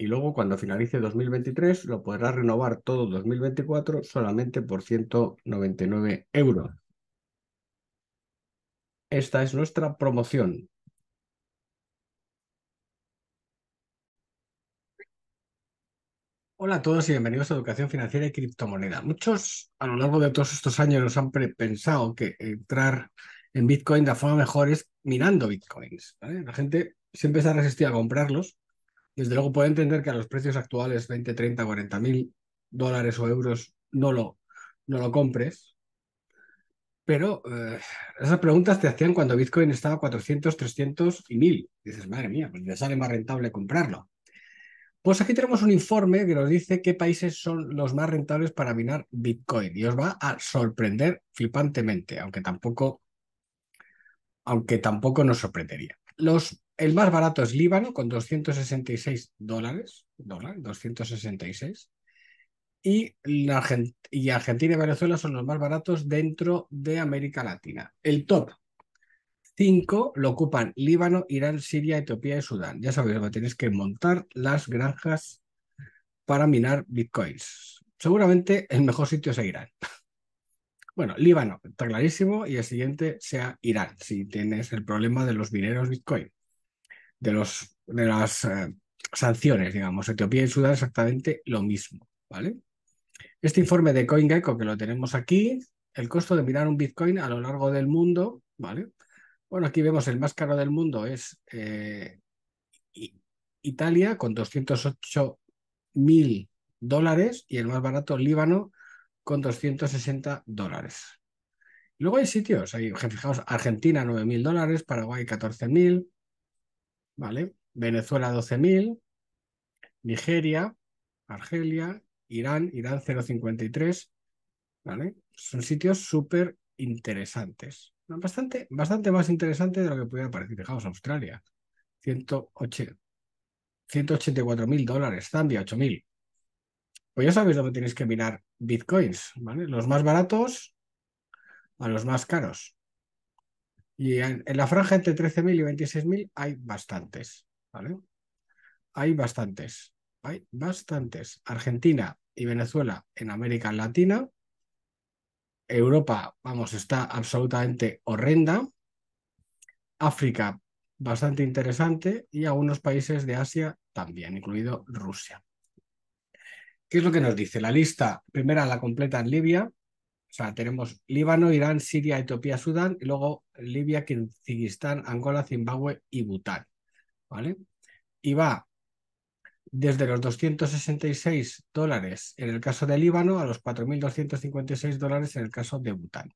y luego cuando finalice 2023 lo podrás renovar todo 2024 solamente por 199 euros. Esta es nuestra promoción. Hola a todos y bienvenidos a Educación Financiera y Criptomoneda. Muchos a lo largo de todos estos años nos han pensado que entrar en Bitcoin de forma mejor es mirando Bitcoins. La gente siempre se ha resistido a comprarlos desde luego puedo entender que a los precios actuales, 20, 30, 40 mil dólares o euros, no lo, no lo compres. Pero eh, esas preguntas te hacían cuando Bitcoin estaba a 400, 300 y 1000. Dices, madre mía, pues ya sale más rentable comprarlo. Pues aquí tenemos un informe que nos dice qué países son los más rentables para minar Bitcoin y os va a sorprender flipantemente, aunque tampoco, aunque tampoco nos sorprendería. Los el más barato es Líbano con 266 dólares, 266. Y, y Argentina y Venezuela son los más baratos dentro de América Latina. El top 5 lo ocupan Líbano, Irán, Siria, Etiopía y Sudán. Ya sabéis que tenéis que montar las granjas para minar bitcoins. Seguramente el mejor sitio es Irán. Bueno, Líbano, está clarísimo, y el siguiente sea Irán, si tienes el problema de los mineros bitcoin de, los, de las eh, sanciones, digamos. Etiopía y Sudán exactamente lo mismo, ¿vale? Este informe de CoinGecko, que lo tenemos aquí, el costo de mirar un Bitcoin a lo largo del mundo, ¿vale? Bueno, aquí vemos el más caro del mundo es eh, Italia con 208 mil dólares y el más barato Líbano con 260 dólares. Luego hay sitios, hay, fijaos, Argentina 9 mil dólares, Paraguay 14.000 mil, Venezuela 12.000, Nigeria, Argelia, Irán, Irán 0,53, ¿vale? Son sitios súper interesantes, bastante, bastante más interesante de lo que pudiera parecer. Fijaos, Australia, 184.000 dólares, Zambia, 8.000, Pues ya sabéis dónde tenéis que mirar bitcoins, ¿vale? Los más baratos a los más caros. Y en, la franja entre 13.000 y 26.000 hay bastantes, ¿vale? Hay bastantes, hay bastantes. Argentina y Venezuela en América Latina. Europa, vamos, está absolutamente horrenda. África, bastante interesante. Y algunos países de Asia también, incluido Rusia. ¿Qué es lo que nos dice? La lista, primera la completa en Libia, o sea, tenemos Líbano, Irán, Siria, Etiopía, Sudán, y luego Libia, Kirguistán, Angola, Zimbabue y Bután. ¿Vale? Y va desde los 266 dólares en el caso de Líbano a los 4.256 dólares en el caso de Bután.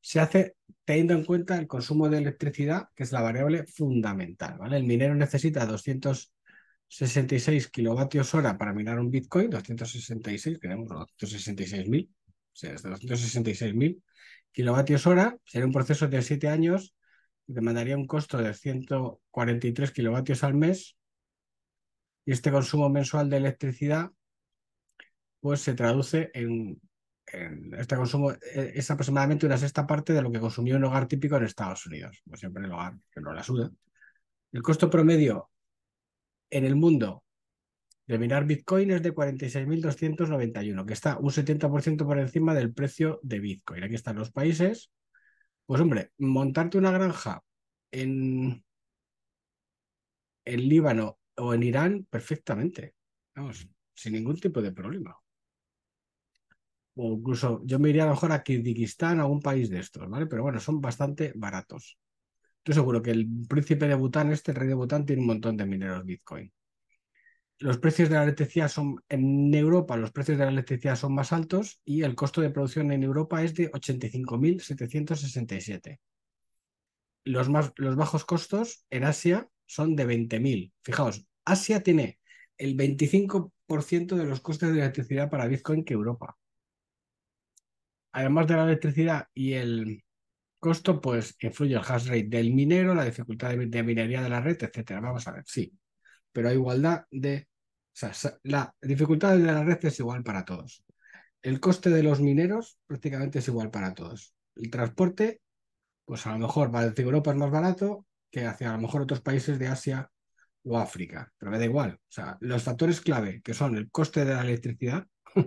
Se hace teniendo en cuenta el consumo de electricidad, que es la variable fundamental. ¿vale? El minero necesita 266 kilovatios hora para minar un Bitcoin, 266, tenemos 266.000, sea, hasta 266.000 kilovatios hora, sería un proceso de siete años que demandaría un costo de 143 kilovatios al mes y este consumo mensual de electricidad pues se traduce en, este consumo e, es aproximadamente una sexta parte de lo que consumió un hogar típico en Estados Unidos, como pues siempre el hogar que no la suda. El costo promedio en el mundo de minar Bitcoin es de 46.291, que está un 70% por encima del precio de Bitcoin. Aquí están los países. Pues hombre, montarte una granja en, Líbano o en Irán perfectamente, vamos, sin ningún tipo de problema. O incluso yo me iría a lo mejor a Kirguistán, a un país de estos, ¿vale? Pero bueno, son bastante baratos. Estoy seguro que el príncipe de Bután, este, rey de Bután, tiene un montón de mineros Bitcoin los precios de la electricidad son, en Europa los precios de la electricidad son más altos y el costo de producción en Europa es de 85.767. Los, los bajos costos en Asia son de 20.000. Fijaos, Asia tiene el 25% de los costes de electricidad para Bitcoin que Europa. Además de la electricidad y el costo, pues influye el hash rate del minero, la dificultad de, de minería de la red, etcétera. Vamos a ver, sí, pero a igualdad de... la dificultad de la red es igual para todos. El coste de los mineros prácticamente es igual para todos. El transporte, pues a lo mejor hacia Europa es más barato que hacia a lo mejor otros países de Asia o África, pero me da igual. O sea, los factores clave, que son el coste de la electricidad,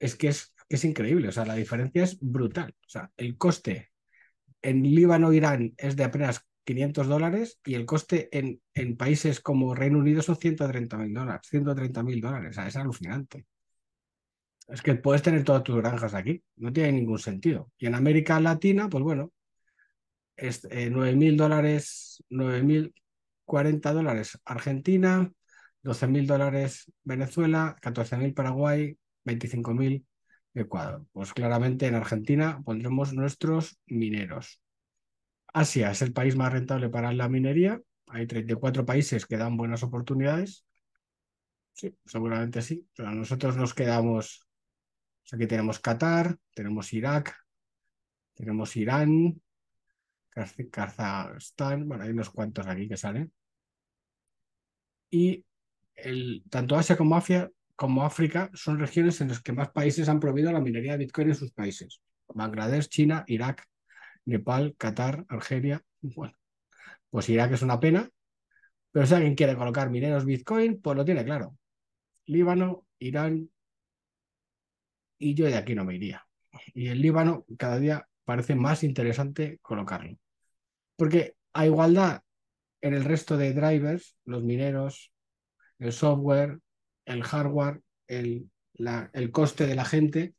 es que es, es increíble. O sea, la diferencia es brutal. O sea, el coste en Líbano, Irán, es de apenas 500 dólares y el coste en, países como Reino Unido son 130 mil dólares, 130 dólares, es alucinante. Es que puedes tener todas tus granjas aquí, no tiene ningún sentido. Y en América Latina, pues bueno, es, eh, mil dólares, 9 mil dólares Argentina, 12 mil dólares Venezuela, 14 mil Paraguay, 25 mil Ecuador. Pues claramente en Argentina pondremos nuestros mineros. Asia es el país más rentable para la minería. Hay 34 países que dan buenas oportunidades. Sí, seguramente sí, pero nosotros nos quedamos. aquí tenemos Qatar, tenemos Irak, tenemos Irán, Kazajstán, bueno, hay unos cuantos aquí que salen. Y el, tanto Asia como, como África son regiones en las que más países han prohibido la minería de Bitcoin en sus países. Bangladesh, China, Irak, Nepal, Qatar, Argelia. Bueno, pues que es una pena, pero si alguien quiere colocar mineros Bitcoin, pues lo tiene claro. Líbano, Irán y yo de aquí no me iría. Y el Líbano cada día parece más interesante colocarlo. Porque a igualdad en el resto de drivers, los mineros, el software, el hardware, el, el coste de la gente,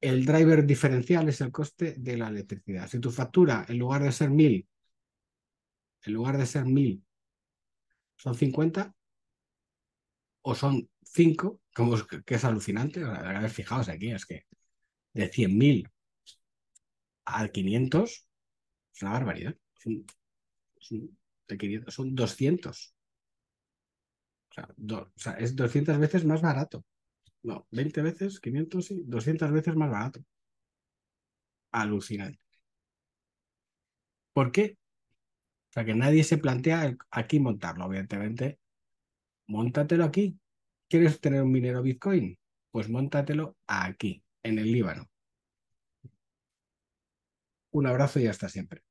el driver diferencial es el coste de la electricidad. Si tu factura, en lugar de ser 1000, en lugar de ser 1000, son 50 o son 5, como que es alucinante. fijaos aquí, es que de 100.000 al 500 es una barbaridad. Son, 200. sea, o sea, es 200 veces más barato no, 20 veces, 500, y 200 veces más barato. Alucinante. ¿Por qué? O sea, que nadie se plantea aquí montarlo, evidentemente. Móntatelo aquí. ¿Quieres tener un minero Bitcoin? Pues móntatelo aquí, en el Líbano. Un abrazo y hasta siempre.